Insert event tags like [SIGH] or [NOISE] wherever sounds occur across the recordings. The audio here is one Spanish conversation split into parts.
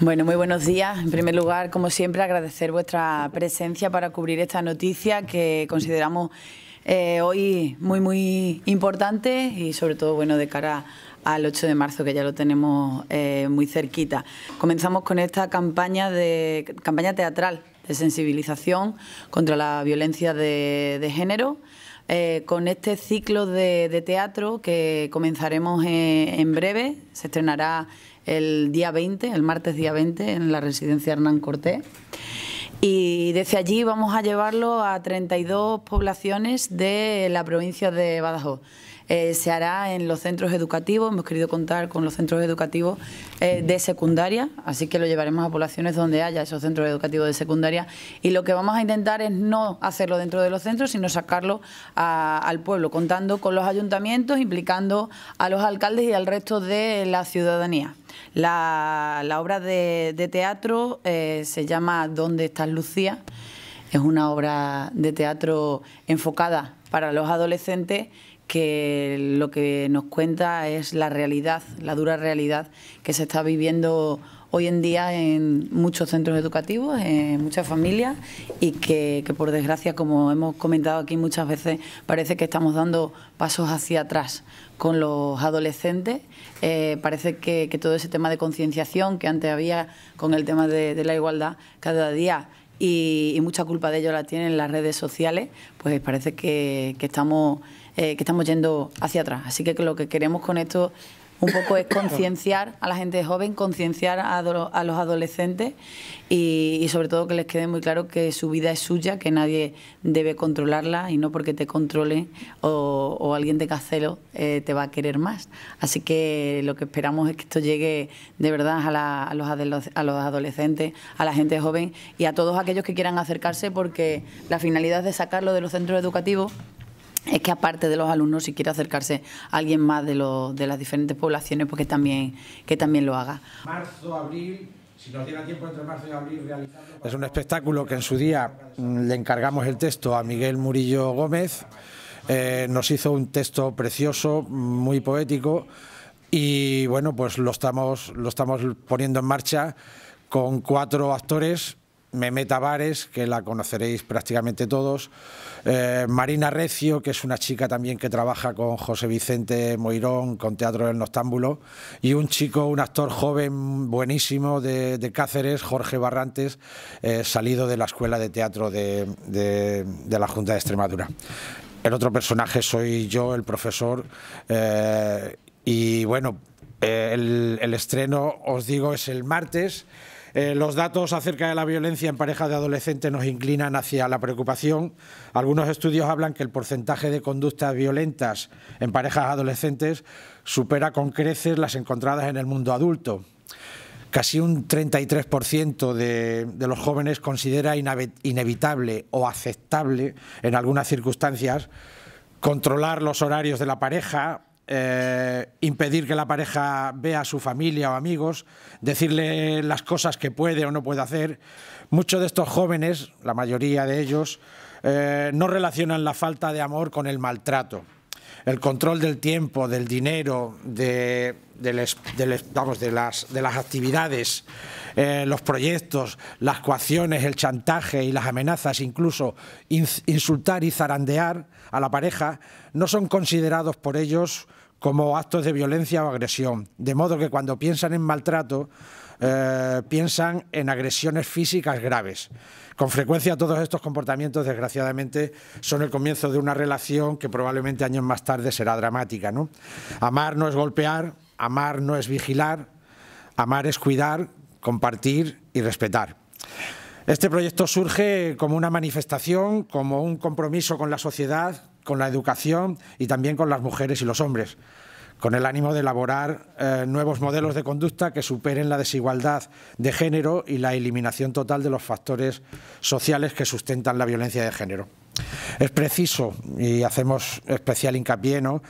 Bueno, muy buenos días. En primer lugar, como siempre, agradecer vuestra presencia para cubrir esta noticia que consideramos eh, hoy muy, muy importante y sobre todo, bueno, de cara al 8 de marzo, que ya lo tenemos eh, muy cerquita. Comenzamos con esta campaña, de, campaña teatral de sensibilización contra la violencia de, de género eh, con este ciclo de, teatro que comenzaremos en, en, breve. Se estrenará el día 20, el martes día 20, en la residencia Hernán Cortés. Y desde allí vamos a llevarlo a 32 poblaciones de la provincia de Badajoz. Eh, se hará en los centros educativos, hemos querido contar con los centros educativos eh, de secundaria, así que lo llevaremos a poblaciones donde haya esos centros educativos de secundaria y lo que vamos a intentar es no hacerlo dentro de los centros, sino sacarlo al pueblo, contando con los ayuntamientos, implicando a los alcaldes y al resto de la ciudadanía. La, la obra de, teatro eh, se llama ¿Dónde estás Lucía? Es una obra de teatro enfocada para los adolescentes que lo que nos cuenta es la realidad, la dura realidad que se está viviendo hoy en día en muchos centros educativos, en muchas familias y que, por desgracia, como hemos comentado aquí muchas veces, parece que estamos dando pasos hacia atrás con los adolescentes. Eh, parece que, todo ese tema de concienciación que antes había con el tema de, la igualdad, cada día y, mucha culpa de ello la tienen las redes sociales, pues parece que, estamos, eh, que estamos yendo hacia atrás. Así que lo que queremos con esto un poco es [COUGHS] concienciar a la gente joven, concienciar a, los adolescentes y, sobre todo que les quede muy claro que su vida es suya, que nadie debe controlarla y no porque te controle o, alguien de Cacelo eh, te va a querer más. Así que lo que esperamos es que esto llegue de verdad a, a, los a los adolescentes, a la gente joven y a todos aquellos que quieran acercarse porque la finalidad es de sacarlo de los centros educativos es que aparte de los alumnos, si quiere acercarse a alguien más de, las diferentes poblaciones, pues que también, que también lo haga. Marzo, abril, si tiempo entre marzo y abril Es un espectáculo que en su día mm, le encargamos el texto a Miguel Murillo Gómez, eh, nos hizo un texto precioso, muy poético, y bueno, pues lo estamos, lo estamos poniendo en marcha con cuatro actores Meme Tavares, que la conoceréis prácticamente todos, eh, Marina Recio, que es una chica también que trabaja con José Vicente Moirón, con Teatro del Noctámbulo, y un chico, un actor joven buenísimo de, Cáceres, Jorge Barrantes, eh, salido de la Escuela de Teatro de, la Junta de Extremadura. El otro personaje soy yo, el profesor, eh, y bueno, el estreno, os digo, es el martes. Eh, los datos acerca de la violencia en parejas de adolescentes nos inclinan hacia la preocupación. Algunos estudios hablan que el porcentaje de conductas violentas en parejas adolescentes supera con creces las encontradas en el mundo adulto. Casi un 33% de, los jóvenes considera inevitable o aceptable en algunas circunstancias controlar los horarios de la pareja eh, impedir que la pareja vea a su familia o amigos, decirle las cosas que puede o no puede hacer. Muchos de estos jóvenes, la mayoría de ellos, eh, no relacionan la falta de amor con el maltrato el control del tiempo, del dinero, de, las, actividades, eh, los proyectos, las coacciones, el chantaje y las amenazas, incluso insultar y zarandear a la pareja, no son considerados por ellos como actos de violencia o agresión, de modo que cuando piensan en maltrato, eh, piensan en agresiones físicas graves. Con frecuencia todos estos comportamientos, desgraciadamente, son el comienzo de una relación que probablemente años más tarde será dramática. Amar no es golpear, amar no es vigilar, amar es cuidar, compartir y respetar. Este proyecto surge como una manifestación, como un compromiso con la sociedad, con la educación y también con las mujeres y los hombres con el ánimo de elaborar eh, nuevos modelos de conducta que superen la desigualdad de género y la eliminación total de los factores sociales que sustentan la violencia de género. Es preciso, y hacemos especial hincapié, ¿no?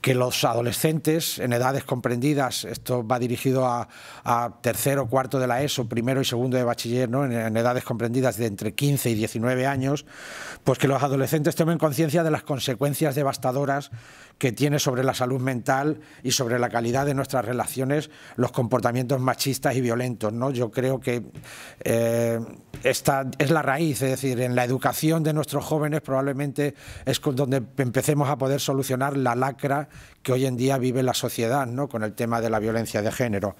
que los adolescentes en edades comprendidas, esto va dirigido a, a, tercero, cuarto de la ESO, primero y segundo de bachiller, ¿no? en, edades comprendidas de entre 15 y 19 años, pues que los adolescentes tomen conciencia de las consecuencias devastadoras que tiene sobre la salud mental y sobre la calidad de nuestras relaciones los comportamientos machistas y violentos. ¿no? Yo creo que eh, esta es la raíz, es decir, en la educación de nuestros jóvenes probablemente es donde empecemos a poder solucionar la lacra que hoy en día vive la sociedad ¿no? con el tema de la violencia de género.